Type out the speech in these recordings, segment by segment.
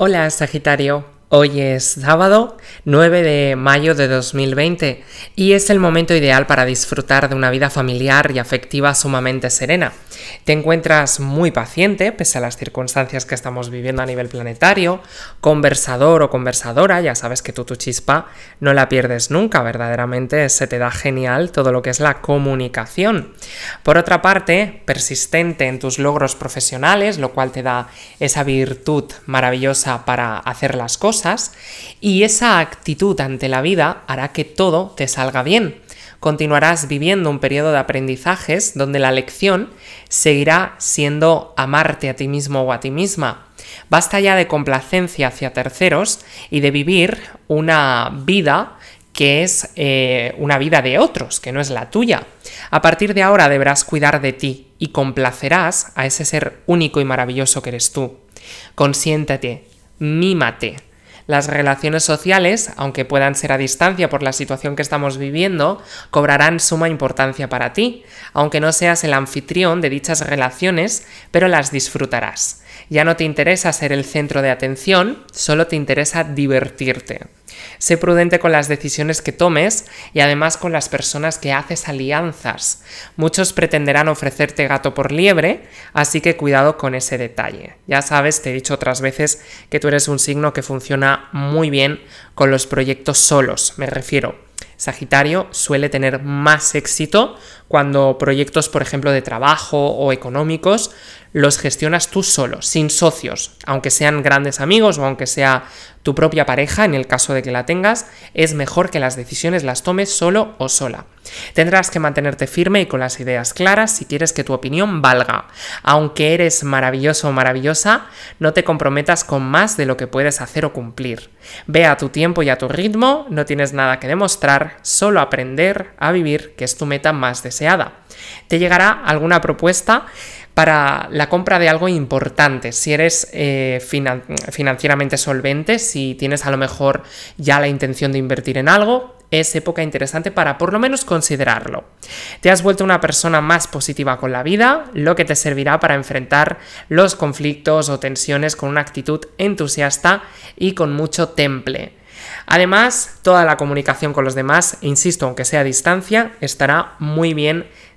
Hola Sagitario. Hoy es sábado 9 de mayo de 2020 y es el momento ideal para disfrutar de una vida familiar y afectiva sumamente serena. Te encuentras muy paciente pese a las circunstancias que estamos viviendo a nivel planetario, conversador o conversadora, ya sabes que tú tu chispa no la pierdes nunca, verdaderamente se te da genial todo lo que es la comunicación. Por otra parte, persistente en tus logros profesionales, lo cual te da esa virtud maravillosa para hacer las cosas y esa actitud ante la vida hará que todo te salga bien. Continuarás viviendo un periodo de aprendizajes donde la lección seguirá siendo amarte a ti mismo o a ti misma. Basta ya de complacencia hacia terceros y de vivir una vida que es eh, una vida de otros, que no es la tuya. A partir de ahora deberás cuidar de ti y complacerás a ese ser único y maravilloso que eres tú. Consiéntate, mímate, las relaciones sociales, aunque puedan ser a distancia por la situación que estamos viviendo, cobrarán suma importancia para ti, aunque no seas el anfitrión de dichas relaciones, pero las disfrutarás. Ya no te interesa ser el centro de atención, solo te interesa divertirte. Sé prudente con las decisiones que tomes y además con las personas que haces alianzas. Muchos pretenderán ofrecerte gato por liebre, así que cuidado con ese detalle. Ya sabes, te he dicho otras veces que tú eres un signo que funciona muy bien con los proyectos solos, me refiero. Sagitario suele tener más éxito cuando proyectos, por ejemplo, de trabajo o económicos los gestionas tú solo, sin socios, aunque sean grandes amigos o aunque sea tu propia pareja, en el caso de que la tengas, es mejor que las decisiones las tomes solo o sola. Tendrás que mantenerte firme y con las ideas claras si quieres que tu opinión valga. Aunque eres maravilloso o maravillosa, no te comprometas con más de lo que puedes hacer o cumplir. Ve a tu tiempo y a tu ritmo, no tienes nada que demostrar, solo aprender a vivir, que es tu meta más deseada. Te llegará alguna propuesta para la compra de algo importante. Si eres eh, financieramente solvente, si tienes a lo mejor ya la intención de invertir en algo, es época interesante para por lo menos considerarlo. Te has vuelto una persona más positiva con la vida, lo que te servirá para enfrentar los conflictos o tensiones con una actitud entusiasta y con mucho temple. Además, toda la comunicación con los demás, insisto, aunque sea a distancia, estará muy bien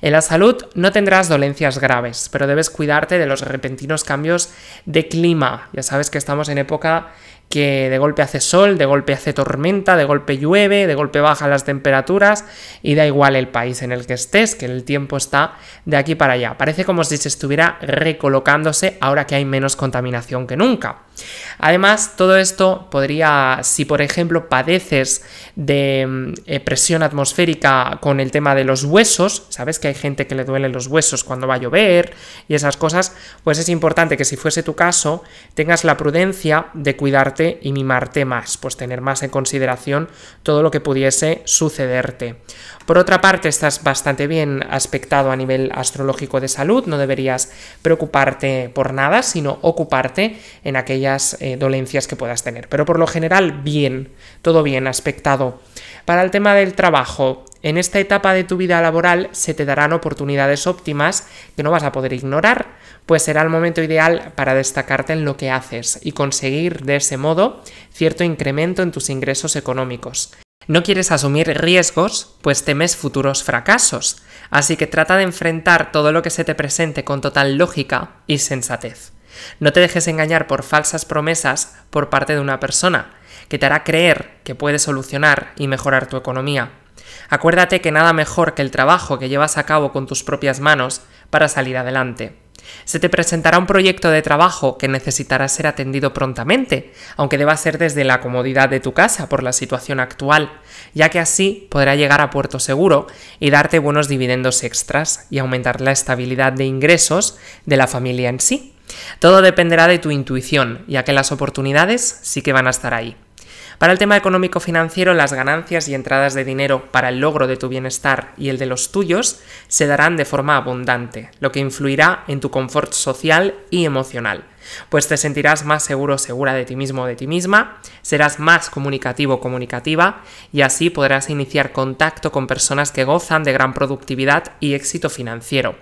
En la salud no tendrás dolencias graves, pero debes cuidarte de los repentinos cambios de clima. Ya sabes que estamos en época que de golpe hace sol, de golpe hace tormenta, de golpe llueve, de golpe bajan las temperaturas y da igual el país en el que estés, que el tiempo está de aquí para allá. Parece como si se estuviera recolocándose ahora que hay menos contaminación que nunca. Además, todo esto podría, si por ejemplo padeces de mm, eh, presión atmosférica con el tema de los huesos, ¿sabes? Que hay gente que le duelen los huesos cuando va a llover y esas cosas, pues es importante que si fuese tu caso, tengas la prudencia de cuidarte y mimarte más, pues tener más en consideración todo lo que pudiese sucederte. Por otra parte, estás bastante bien aspectado a nivel astrológico de salud, no deberías preocuparte por nada, sino ocuparte en aquellas eh, dolencias que puedas tener. Pero por lo general, bien, todo bien aspectado. Para el tema del trabajo, en esta etapa de tu vida laboral se te darán oportunidades óptimas que no vas a poder ignorar, pues será el momento ideal para destacarte en lo que haces y conseguir de ese modo cierto incremento en tus ingresos económicos. No quieres asumir riesgos, pues temes futuros fracasos, así que trata de enfrentar todo lo que se te presente con total lógica y sensatez. No te dejes engañar por falsas promesas por parte de una persona, que te hará creer que puedes solucionar y mejorar tu economía. Acuérdate que nada mejor que el trabajo que llevas a cabo con tus propias manos para salir adelante. Se te presentará un proyecto de trabajo que necesitará ser atendido prontamente, aunque deba ser desde la comodidad de tu casa por la situación actual, ya que así podrá llegar a puerto seguro y darte buenos dividendos extras y aumentar la estabilidad de ingresos de la familia en sí. Todo dependerá de tu intuición, ya que las oportunidades sí que van a estar ahí. Para el tema económico-financiero, las ganancias y entradas de dinero para el logro de tu bienestar y el de los tuyos se darán de forma abundante, lo que influirá en tu confort social y emocional pues te sentirás más seguro, segura de ti mismo, de ti misma, serás más comunicativo, comunicativa y así podrás iniciar contacto con personas que gozan de gran productividad y éxito financiero.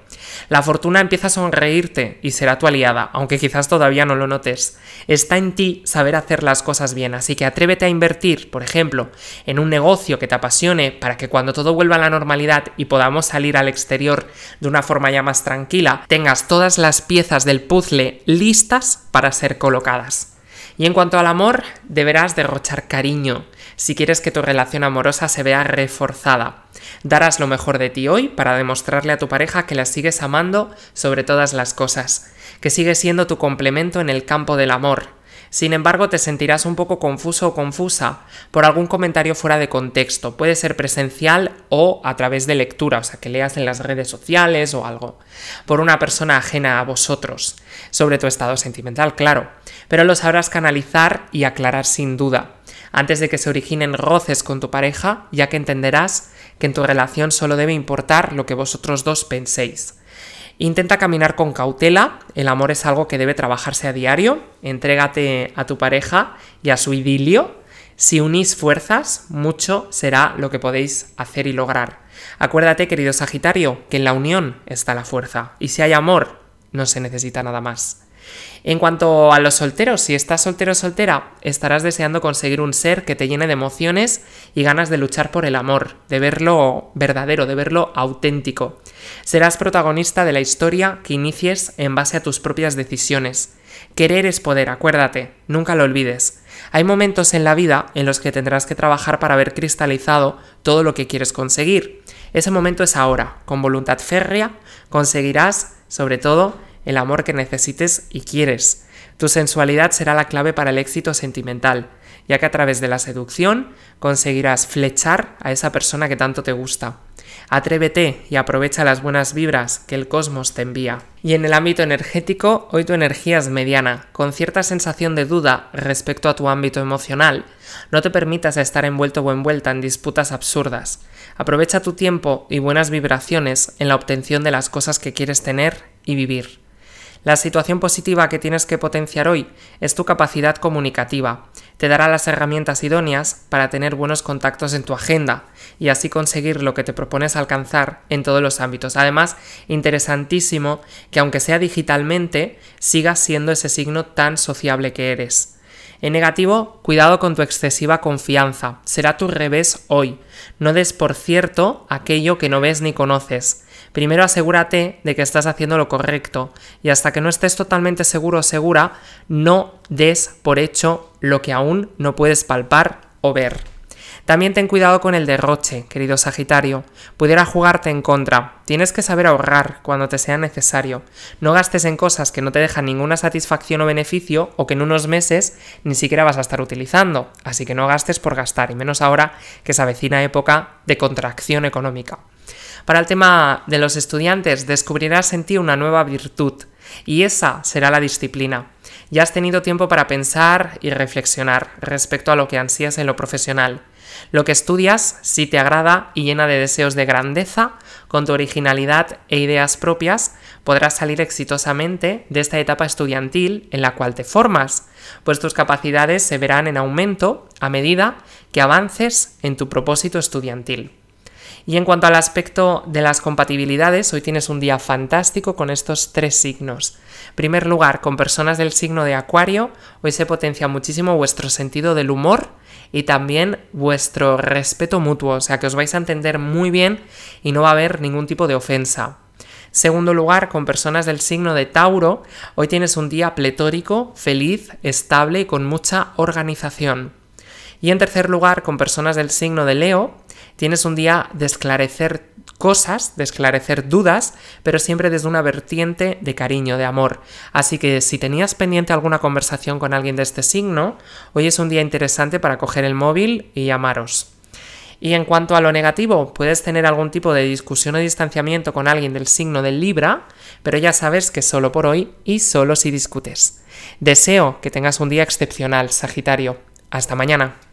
La fortuna empieza a sonreírte y será tu aliada, aunque quizás todavía no lo notes. Está en ti saber hacer las cosas bien, así que atrévete a invertir, por ejemplo, en un negocio que te apasione para que cuando todo vuelva a la normalidad y podamos salir al exterior de una forma ya más tranquila, tengas todas las piezas del puzzle listas para ser colocadas. Y en cuanto al amor, deberás derrochar cariño si quieres que tu relación amorosa se vea reforzada. Darás lo mejor de ti hoy para demostrarle a tu pareja que la sigues amando sobre todas las cosas, que sigue siendo tu complemento en el campo del amor sin embargo, te sentirás un poco confuso o confusa por algún comentario fuera de contexto. Puede ser presencial o a través de lectura, o sea, que leas en las redes sociales o algo, por una persona ajena a vosotros, sobre tu estado sentimental, claro. Pero lo sabrás canalizar y aclarar sin duda, antes de que se originen roces con tu pareja, ya que entenderás que en tu relación solo debe importar lo que vosotros dos penséis Intenta caminar con cautela, el amor es algo que debe trabajarse a diario, entrégate a tu pareja y a su idilio. Si unís fuerzas, mucho será lo que podéis hacer y lograr. Acuérdate, querido Sagitario, que en la unión está la fuerza, y si hay amor, no se necesita nada más. En cuanto a los solteros, si estás soltero o soltera, estarás deseando conseguir un ser que te llene de emociones y ganas de luchar por el amor, de verlo verdadero, de verlo auténtico. Serás protagonista de la historia que inicies en base a tus propias decisiones. Querer es poder, acuérdate, nunca lo olvides. Hay momentos en la vida en los que tendrás que trabajar para ver cristalizado todo lo que quieres conseguir. Ese momento es ahora. Con voluntad férrea conseguirás, sobre todo, el amor que necesites y quieres. Tu sensualidad será la clave para el éxito sentimental, ya que a través de la seducción conseguirás flechar a esa persona que tanto te gusta. Atrévete y aprovecha las buenas vibras que el cosmos te envía. Y en el ámbito energético, hoy tu energía es mediana, con cierta sensación de duda respecto a tu ámbito emocional. No te permitas estar envuelto o envuelta en disputas absurdas. Aprovecha tu tiempo y buenas vibraciones en la obtención de las cosas que quieres tener y vivir. La situación positiva que tienes que potenciar hoy es tu capacidad comunicativa. Te dará las herramientas idóneas para tener buenos contactos en tu agenda y así conseguir lo que te propones alcanzar en todos los ámbitos. Además, interesantísimo que aunque sea digitalmente, sigas siendo ese signo tan sociable que eres. En negativo, cuidado con tu excesiva confianza. Será tu revés hoy. No des por cierto aquello que no ves ni conoces. Primero asegúrate de que estás haciendo lo correcto y hasta que no estés totalmente seguro o segura, no des por hecho lo que aún no puedes palpar o ver. También ten cuidado con el derroche, querido Sagitario. Pudiera jugarte en contra. Tienes que saber ahorrar cuando te sea necesario. No gastes en cosas que no te dejan ninguna satisfacción o beneficio o que en unos meses ni siquiera vas a estar utilizando. Así que no gastes por gastar, y menos ahora que se avecina época de contracción económica. Para el tema de los estudiantes, descubrirás en ti una nueva virtud y esa será la disciplina. Ya has tenido tiempo para pensar y reflexionar respecto a lo que ansías en lo profesional. Lo que estudias, si te agrada y llena de deseos de grandeza, con tu originalidad e ideas propias, podrás salir exitosamente de esta etapa estudiantil en la cual te formas, pues tus capacidades se verán en aumento a medida que avances en tu propósito estudiantil. Y en cuanto al aspecto de las compatibilidades, hoy tienes un día fantástico con estos tres signos. En primer lugar, con personas del signo de Acuario, hoy se potencia muchísimo vuestro sentido del humor y también vuestro respeto mutuo, o sea que os vais a entender muy bien y no va a haber ningún tipo de ofensa. Segundo lugar, con personas del signo de Tauro, hoy tienes un día pletórico, feliz, estable y con mucha organización. Y en tercer lugar, con personas del signo de Leo, tienes un día de esclarecer cosas, de esclarecer dudas, pero siempre desde una vertiente de cariño, de amor. Así que si tenías pendiente alguna conversación con alguien de este signo, hoy es un día interesante para coger el móvil y llamaros. Y en cuanto a lo negativo, puedes tener algún tipo de discusión o distanciamiento con alguien del signo del Libra, pero ya sabes que solo por hoy y solo si discutes. Deseo que tengas un día excepcional, Sagitario. Hasta mañana.